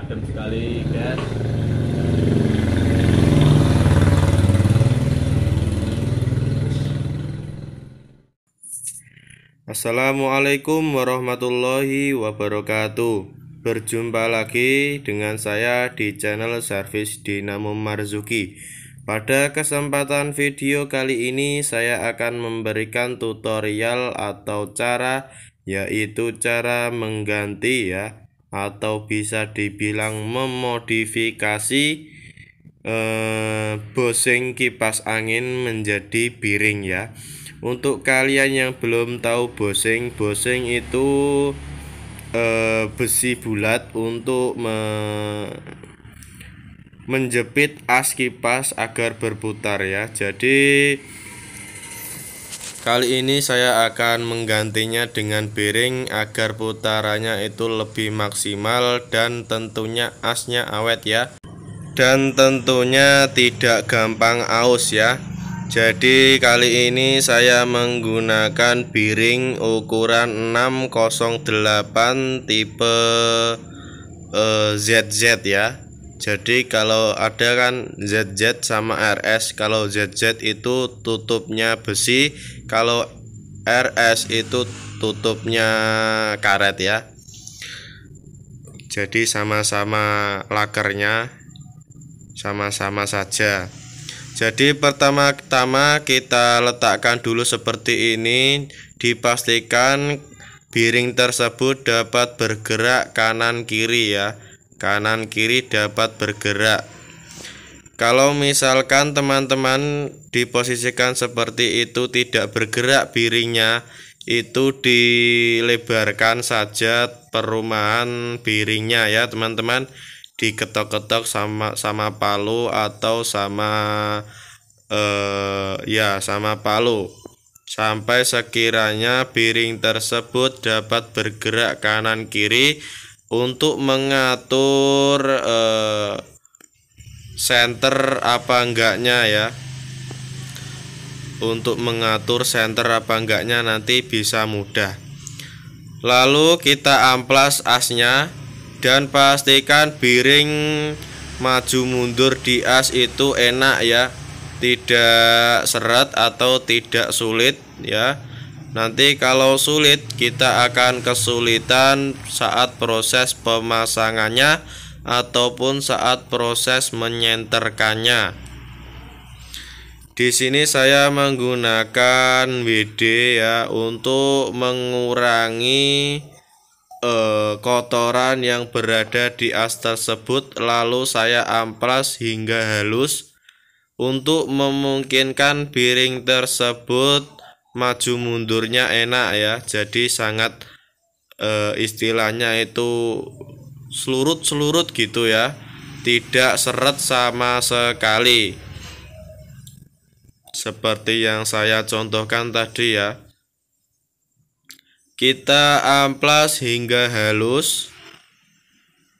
adem sekali guys Assalamualaikum warahmatullahi wabarakatuh Berjumpa lagi dengan saya di channel Servis Dinamo Marzuki Pada kesempatan video kali ini saya akan memberikan tutorial atau cara Yaitu cara mengganti ya atau bisa dibilang memodifikasi eh, bosing kipas angin menjadi piring ya untuk kalian yang belum tahu bosing bosing itu eh, besi bulat untuk me menjepit as kipas agar berputar ya jadi Kali ini saya akan menggantinya dengan bearing agar putarannya itu lebih maksimal dan tentunya asnya awet ya Dan tentunya tidak gampang aus ya Jadi kali ini saya menggunakan bearing ukuran 608 tipe eh, ZZ ya jadi kalau ada kan ZZ sama RS, kalau ZZ itu tutupnya besi, kalau RS itu tutupnya karet ya. Jadi sama-sama lakernya sama-sama saja. Jadi pertama-tama kita letakkan dulu seperti ini, dipastikan biring tersebut dapat bergerak kanan kiri ya kanan kiri dapat bergerak kalau misalkan teman-teman diposisikan seperti itu tidak bergerak biringnya itu dilebarkan saja perumahan biringnya ya teman-teman diketok-ketok sama sama palu atau sama eh ya sama palu sampai sekiranya biring tersebut dapat bergerak kanan kiri untuk mengatur eh, center apa enggaknya ya untuk mengatur center apa enggaknya nanti bisa mudah lalu kita amplas asnya dan pastikan biring maju mundur di as itu enak ya tidak seret atau tidak sulit ya Nanti kalau sulit kita akan kesulitan saat proses pemasangannya ataupun saat proses menyenterkannya. Di sini saya menggunakan WD ya untuk mengurangi eh, kotoran yang berada di as tersebut lalu saya amplas hingga halus untuk memungkinkan piring tersebut maju mundurnya enak ya jadi sangat e, istilahnya itu selurut-selurut gitu ya tidak seret sama sekali seperti yang saya contohkan tadi ya kita amplas hingga halus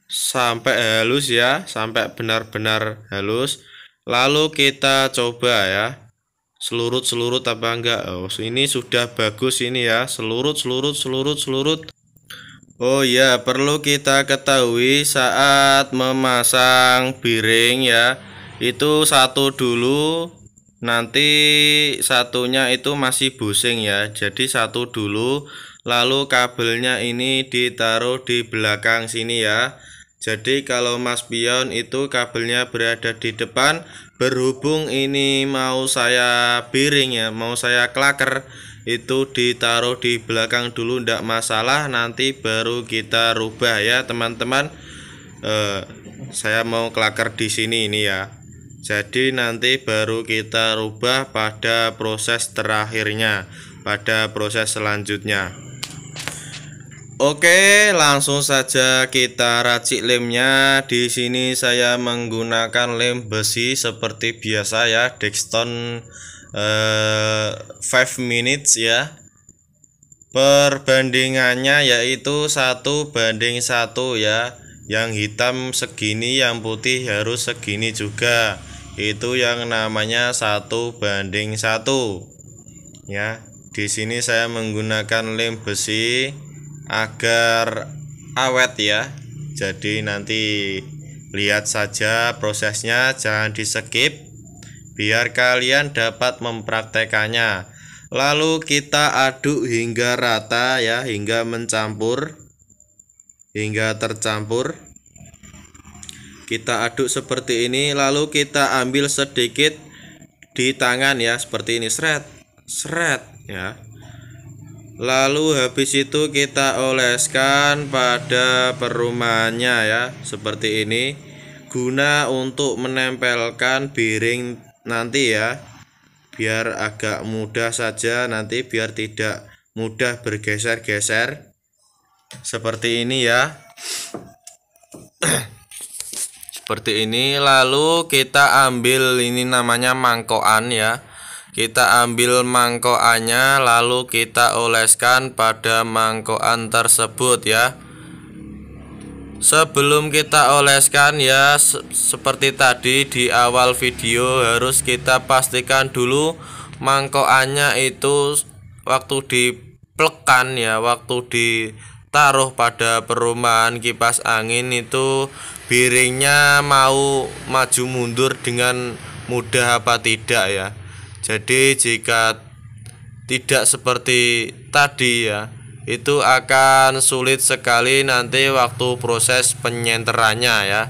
sampai halus ya sampai benar-benar halus lalu kita coba ya selurut selurut apa enggak oh ini sudah bagus ini ya selurut selurut selurut selurut oh ya perlu kita ketahui saat memasang biring ya itu satu dulu nanti satunya itu masih busing ya jadi satu dulu lalu kabelnya ini ditaruh di belakang sini ya jadi kalau mas pion itu kabelnya berada di depan Berhubung ini mau saya biring ya Mau saya klaker Itu ditaruh di belakang dulu tidak masalah Nanti baru kita rubah ya teman-teman eh, Saya mau klaker di sini ini ya Jadi nanti baru kita rubah pada proses terakhirnya Pada proses selanjutnya Oke, langsung saja kita racik lemnya. Di sini saya menggunakan lem besi seperti biasa ya, Dexton eh, 5 minutes ya. Perbandingannya yaitu satu banding satu ya. Yang hitam segini, yang putih harus segini juga. Itu yang namanya satu banding satu ya. Di sini saya menggunakan lem besi agar awet ya jadi nanti lihat saja prosesnya jangan di skip biar kalian dapat mempraktekannya lalu kita aduk hingga rata ya hingga mencampur hingga tercampur kita aduk seperti ini lalu kita ambil sedikit di tangan ya seperti ini seret seret ya Lalu habis itu kita oleskan pada perumahannya ya Seperti ini Guna untuk menempelkan bearing nanti ya Biar agak mudah saja nanti biar tidak mudah bergeser-geser Seperti ini ya Seperti ini lalu kita ambil ini namanya mangkokan ya kita ambil mangkoknya lalu kita oleskan pada mangkokan tersebut ya. Sebelum kita oleskan ya seperti tadi di awal video harus kita pastikan dulu mangkokannya itu waktu diplekan ya, waktu ditaruh pada perumahan kipas angin itu biringnya mau maju mundur dengan mudah apa tidak ya jadi jika tidak seperti tadi ya, itu akan sulit sekali nanti waktu proses penyenterannya ya.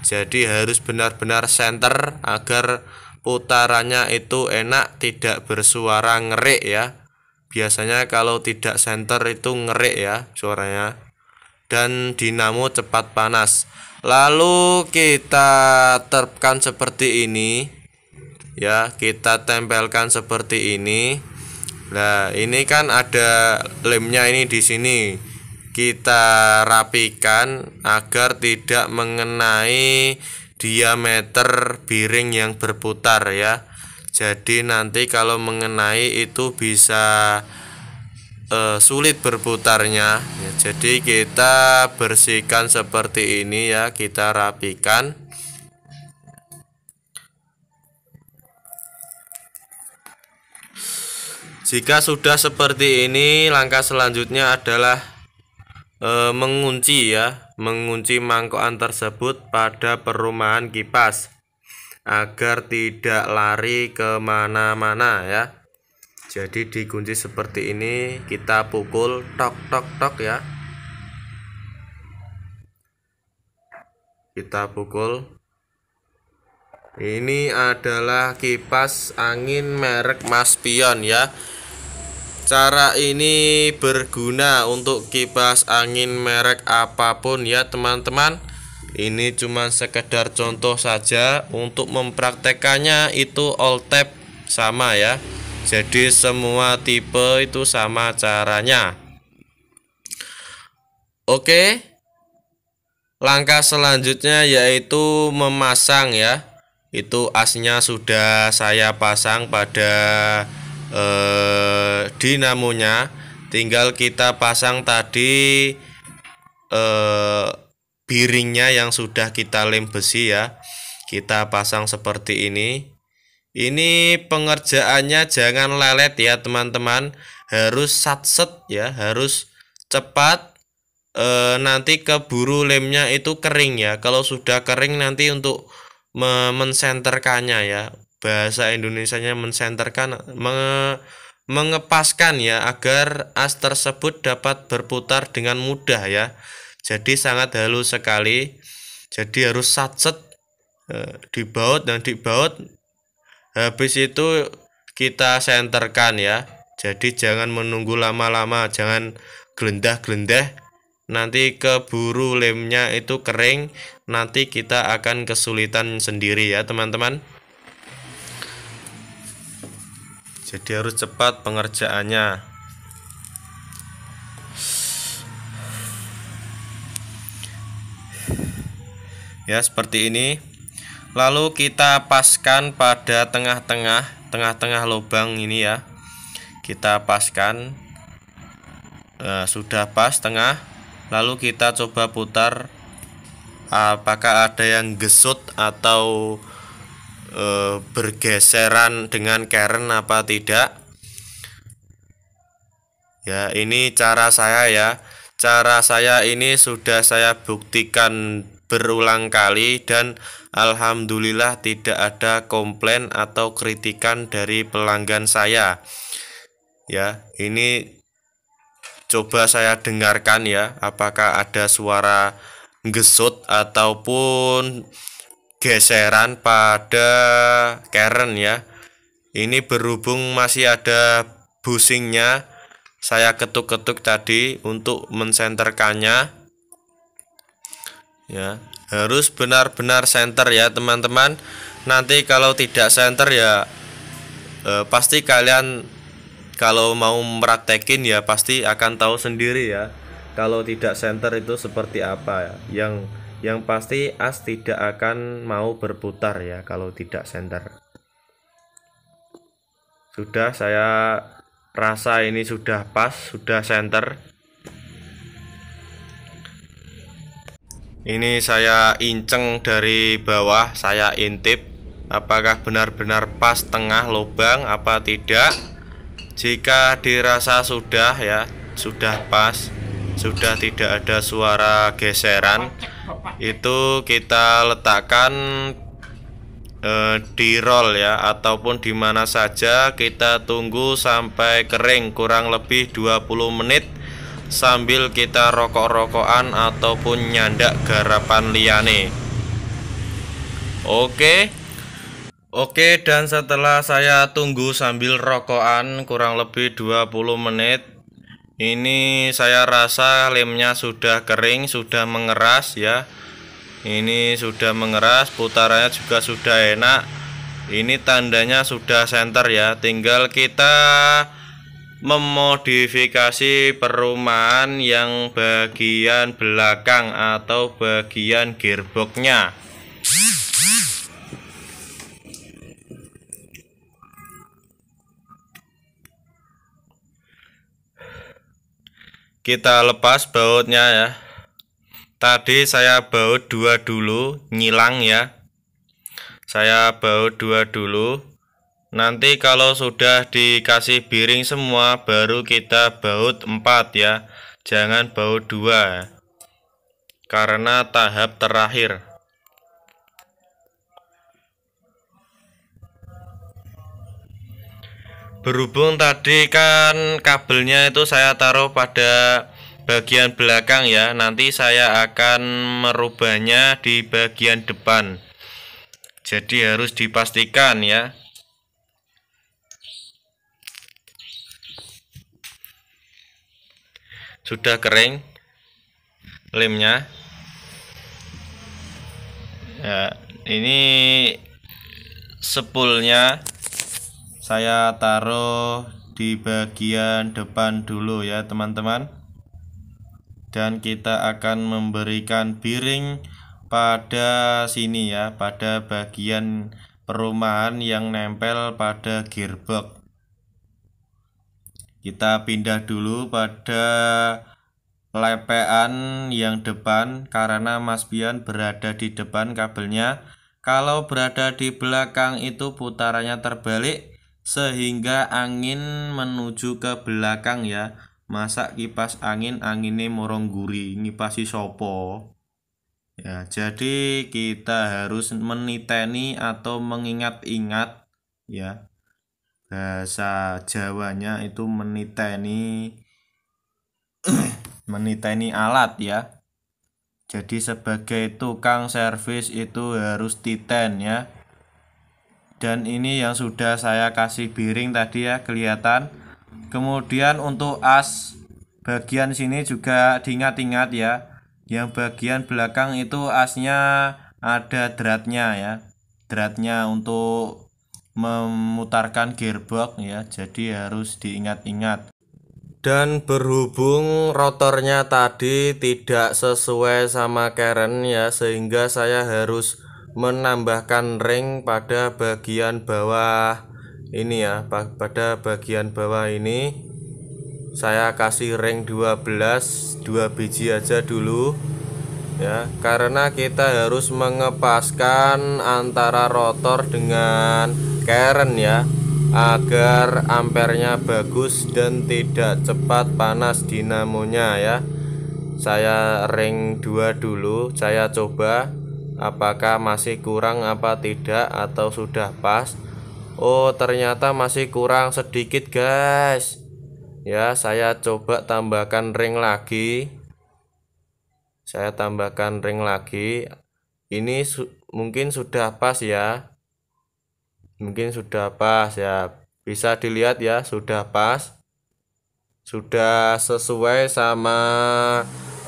Jadi harus benar-benar center agar putarannya itu enak tidak bersuara ngerik ya biasanya kalau tidak center itu ngerik ya suaranya dan dinamo cepat panas lalu kita terapkan seperti ini ya kita tempelkan seperti ini nah ini kan ada lemnya ini di sini kita rapikan agar tidak mengenai diameter biring yang berputar ya jadi nanti kalau mengenai itu bisa eh, sulit berputarnya jadi kita bersihkan seperti ini ya kita rapikan Jika sudah seperti ini, langkah selanjutnya adalah e, mengunci ya, mengunci mangkokan tersebut pada perumahan kipas agar tidak lari kemana-mana ya. Jadi dikunci seperti ini, kita pukul tok tok tok ya. Kita pukul. Ini adalah kipas angin merek Maspion ya. Cara ini berguna untuk kipas angin merek apapun ya teman-teman Ini cuma sekedar contoh saja Untuk mempraktekannya itu all tab sama ya Jadi semua tipe itu sama caranya Oke Langkah selanjutnya yaitu memasang ya Itu asnya sudah saya pasang pada eh, dinamonya tinggal kita pasang tadi eh, biringnya yang sudah kita lem besi ya kita pasang seperti ini ini pengerjaannya jangan lelet ya teman-teman harus satset ya harus cepat e, nanti keburu lemnya itu kering ya kalau sudah kering nanti untuk mensenterkannya ya bahasa Indonesianya mensenterkan menge, mengepaskan ya agar as tersebut dapat berputar dengan mudah ya jadi sangat halus sekali jadi harus satset e, dibaut dan dibaut habis itu kita senterkan ya jadi jangan menunggu lama-lama jangan gelendah-gelendah nanti keburu lemnya itu kering nanti kita akan kesulitan sendiri ya teman-teman jadi harus cepat pengerjaannya ya seperti ini lalu kita paskan pada tengah-tengah tengah-tengah lubang ini ya kita paskan eh, sudah pas tengah lalu kita coba putar apakah ada yang gesut atau Eh, bergeseran dengan Karen apa tidak ya ini cara saya ya cara saya ini sudah saya buktikan berulang kali dan alhamdulillah tidak ada komplain atau kritikan dari pelanggan saya ya ini coba saya dengarkan ya apakah ada suara gesut ataupun geseran pada Karen ya ini berhubung masih ada busingnya saya ketuk-ketuk tadi untuk mensenterkannya ya harus benar-benar center ya teman-teman nanti kalau tidak center ya eh, pasti kalian kalau mau meraktekin ya pasti akan tahu sendiri ya kalau tidak center itu seperti apa ya yang yang pasti as tidak akan mau berputar ya kalau tidak center. Sudah saya rasa ini sudah pas, sudah center. Ini saya inceng dari bawah, saya intip apakah benar-benar pas tengah lubang apa tidak. Jika dirasa sudah ya, sudah pas, sudah tidak ada suara geseran itu kita letakkan eh, di roll ya ataupun di mana saja kita tunggu sampai kering kurang lebih 20 menit sambil kita rokok-rokokan ataupun nyandak garapan liane oke Oke, dan setelah saya tunggu sambil rokokan kurang lebih 20 menit, ini saya rasa lemnya sudah kering, sudah mengeras ya. Ini sudah mengeras, putarannya juga sudah enak. Ini tandanya sudah center ya. Tinggal kita memodifikasi perumahan yang bagian belakang atau bagian gearboxnya kita lepas bautnya ya tadi saya baut dua dulu nyilang ya saya baut dua dulu nanti kalau sudah dikasih biring semua baru kita baut empat ya jangan baut dua karena tahap terakhir berhubung tadi kan kabelnya itu saya taruh pada bagian belakang ya nanti saya akan merubahnya di bagian depan jadi harus dipastikan ya sudah kering lemnya ya ini sepulnya saya taruh di bagian depan dulu ya teman-teman dan kita akan memberikan biring pada sini ya pada bagian perumahan yang nempel pada gearbox kita pindah dulu pada lepean yang depan karena Mas Bian berada di depan kabelnya kalau berada di belakang itu putarannya terbalik sehingga angin menuju ke belakang ya masa kipas angin anginnya morong guri ngipasi sopo ya jadi kita harus meniteni atau mengingat-ingat ya bahasa Jawanya itu meniteni meniteni alat ya jadi sebagai tukang servis itu harus titen ya dan ini yang sudah saya kasih biring tadi ya kelihatan kemudian untuk as bagian sini juga diingat-ingat ya yang bagian belakang itu asnya ada dratnya ya dratnya untuk memutarkan gearbox ya jadi harus diingat-ingat dan berhubung rotornya tadi tidak sesuai sama Karen ya sehingga saya harus menambahkan ring pada bagian bawah ini ya pada bagian bawah ini saya kasih ring 12 2 biji aja dulu ya karena kita harus mengepaskan antara rotor dengan keren ya agar ampernya bagus dan tidak cepat panas dinamonya ya saya ring 2 dulu saya coba Apakah masih kurang apa tidak atau sudah pas? Oh, ternyata masih kurang sedikit, guys. Ya, saya coba tambahkan ring lagi. Saya tambahkan ring lagi. Ini su mungkin sudah pas ya. Mungkin sudah pas ya. Bisa dilihat ya, sudah pas. Sudah sesuai sama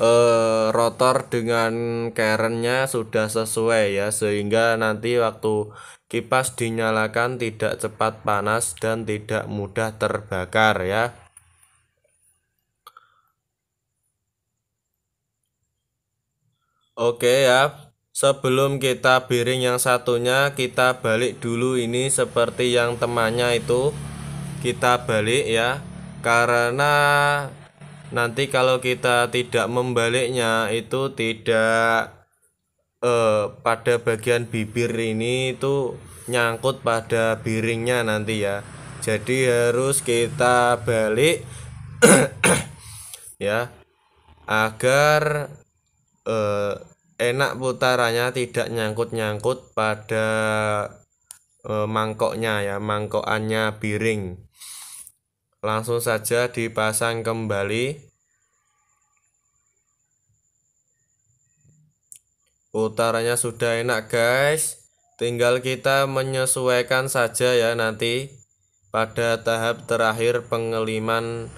uh, rotor dengan kerennya sudah sesuai ya sehingga nanti waktu kipas dinyalakan tidak cepat panas dan tidak mudah terbakar ya Oke ya sebelum kita biring yang satunya kita balik dulu ini seperti yang temannya itu kita balik ya karena nanti kalau kita tidak membaliknya itu tidak eh, pada bagian bibir ini itu nyangkut pada biringnya nanti ya jadi harus kita balik ya agar eh, enak putarannya tidak nyangkut-nyangkut pada eh, mangkoknya ya mangkokannya biring langsung saja dipasang kembali putarannya sudah enak guys tinggal kita menyesuaikan saja ya nanti pada tahap terakhir pengeliman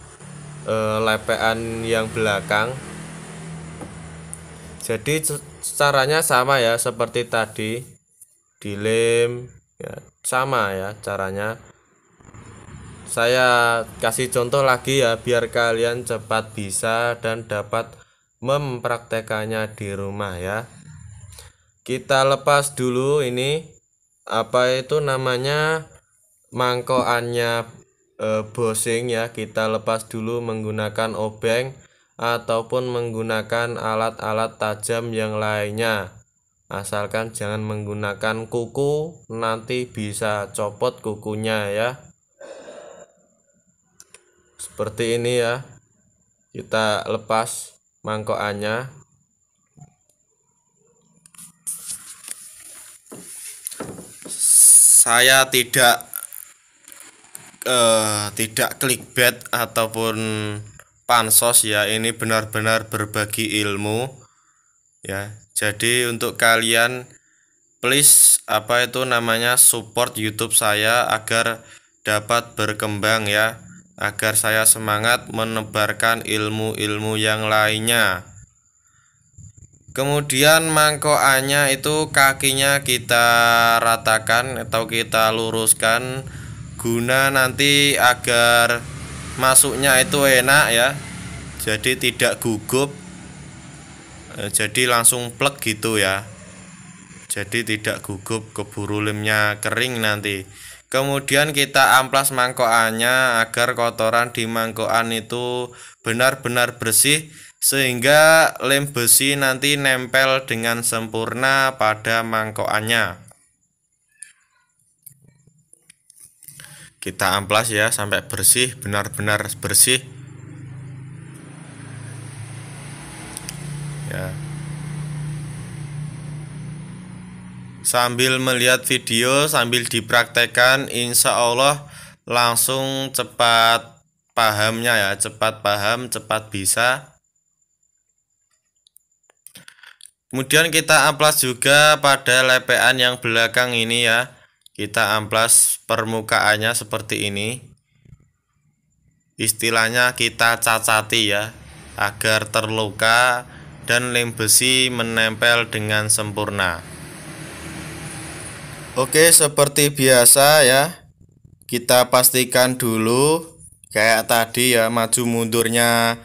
e, lepean yang belakang jadi caranya sama ya seperti tadi dilem ya sama ya caranya saya kasih contoh lagi ya biar kalian cepat bisa dan dapat mempraktekannya di rumah ya. Kita lepas dulu ini apa itu namanya mangkokannya e, bosing ya. Kita lepas dulu menggunakan obeng ataupun menggunakan alat-alat tajam yang lainnya asalkan jangan menggunakan kuku nanti bisa copot kukunya ya seperti ini ya kita lepas mangkokannya saya tidak eh, tidak clickbait ataupun pansos ya ini benar-benar berbagi ilmu ya jadi untuk kalian please apa itu namanya support YouTube saya agar dapat berkembang ya agar saya semangat menebarkan ilmu-ilmu yang lainnya. Kemudian mangkoknya itu kakinya kita ratakan atau kita luruskan guna nanti agar masuknya itu enak ya. Jadi tidak gugup. Eh, jadi langsung plek gitu ya. Jadi tidak gugup keburu lemnya kering nanti. Kemudian kita amplas mangkokannya agar kotoran di mangkokan itu benar-benar bersih sehingga lem besi nanti nempel dengan sempurna pada mangkokannya. Kita amplas ya sampai bersih, benar-benar bersih. Ya. sambil melihat video sambil dipraktekkan insya Allah langsung cepat pahamnya ya cepat paham cepat bisa kemudian kita amplas juga pada lepean yang belakang ini ya kita amplas permukaannya seperti ini istilahnya kita cacati ya agar terluka dan lem besi menempel dengan sempurna Oke, seperti biasa ya. Kita pastikan dulu kayak tadi ya maju mundurnya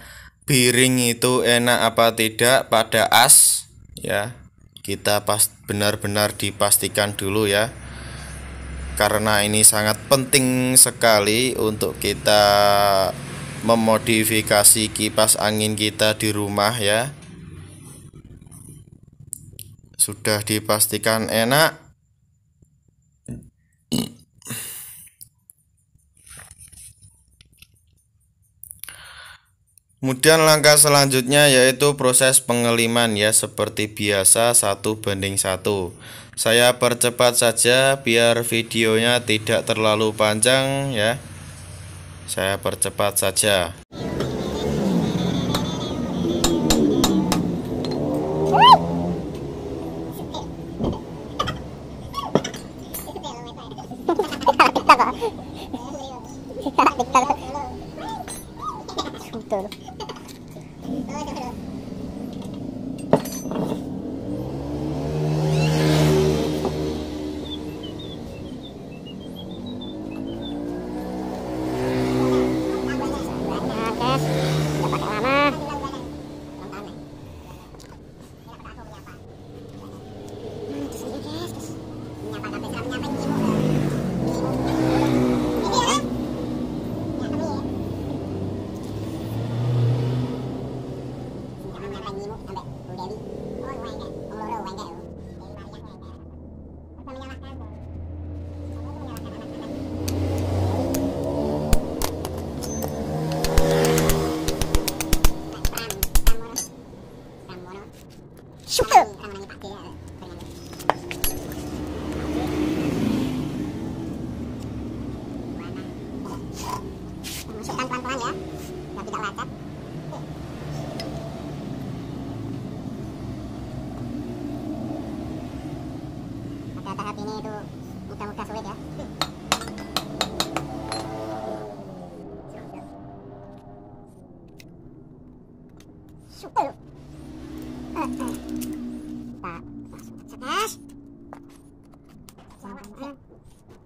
biring itu enak apa tidak pada as ya. Kita pas benar-benar dipastikan dulu ya. Karena ini sangat penting sekali untuk kita memodifikasi kipas angin kita di rumah ya. Sudah dipastikan enak Kemudian langkah selanjutnya yaitu proses pengeliman ya seperti biasa satu banding satu. Saya percepat saja biar videonya tidak terlalu panjang ya. Saya percepat saja.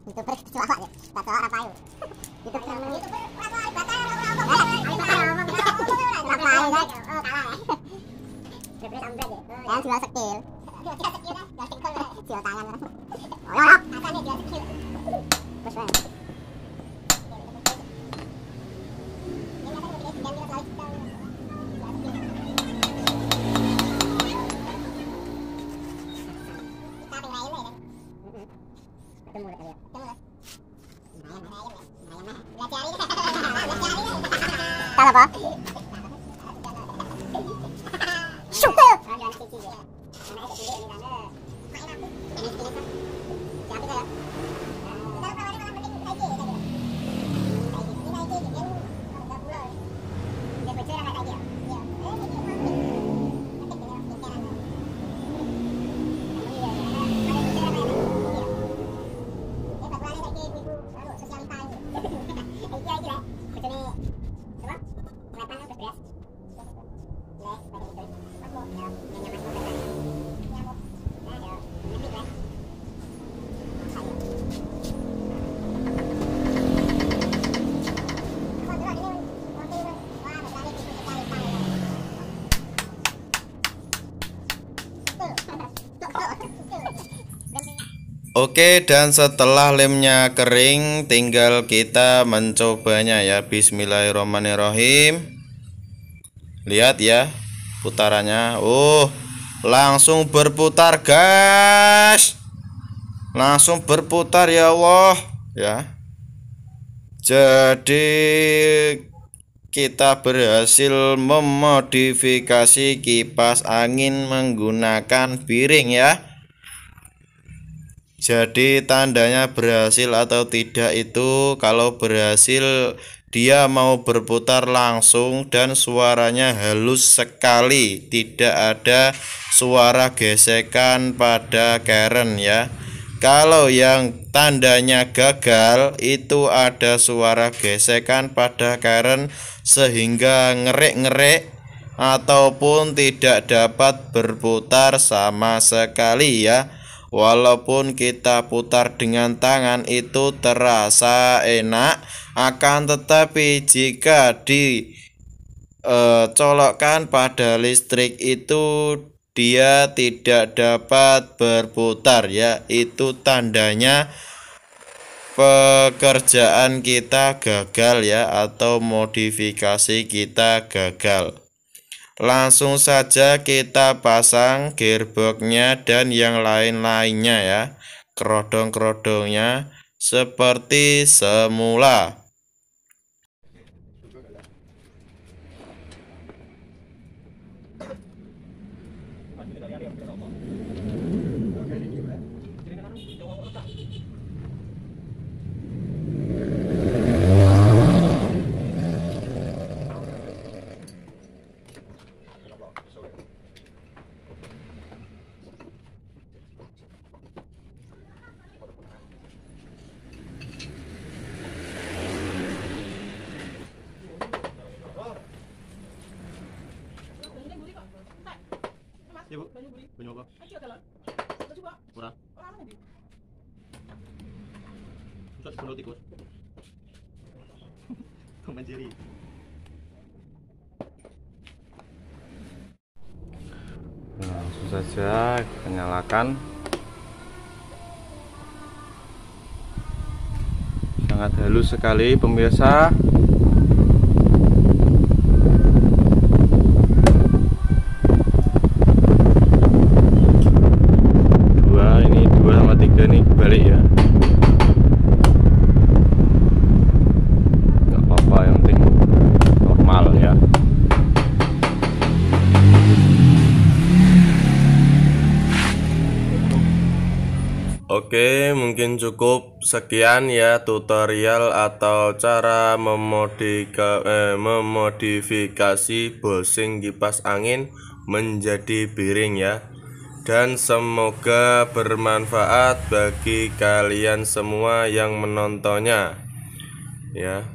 youtuber kecoa ya batu orang payu youtuber Oke dan setelah lemnya kering tinggal kita mencobanya ya Bismillahirrahmanirrahim Lihat ya putarannya Oh langsung berputar guys Langsung berputar ya Allah ya Jadi kita berhasil memodifikasi kipas angin menggunakan piring ya jadi tandanya berhasil atau tidak itu kalau berhasil dia mau berputar langsung dan suaranya halus sekali, tidak ada suara gesekan pada karen ya. Kalau yang tandanya gagal itu ada suara gesekan pada karen sehingga ngerik ngerik ataupun tidak dapat berputar sama sekali ya. Walaupun kita putar dengan tangan itu terasa enak, akan tetapi jika dicolokkan eh, pada listrik itu dia tidak dapat berputar ya. Itu tandanya pekerjaan kita gagal ya atau modifikasi kita gagal. Langsung saja kita pasang gearboxnya dan yang lain-lainnya ya. Kerodong-kerodongnya seperti semula. saya kita nyalakan sangat halus sekali pemirsa dua ini dua sama tiga nih balik ya mungkin cukup sekian ya tutorial atau cara memodika, eh, memodifikasi bosing kipas angin menjadi piring ya dan semoga bermanfaat bagi kalian semua yang menontonnya ya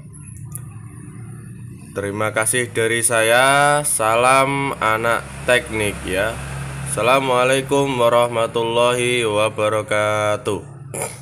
terima kasih dari saya salam anak teknik ya assalamualaikum warahmatullahi wabarakatuh Yeah.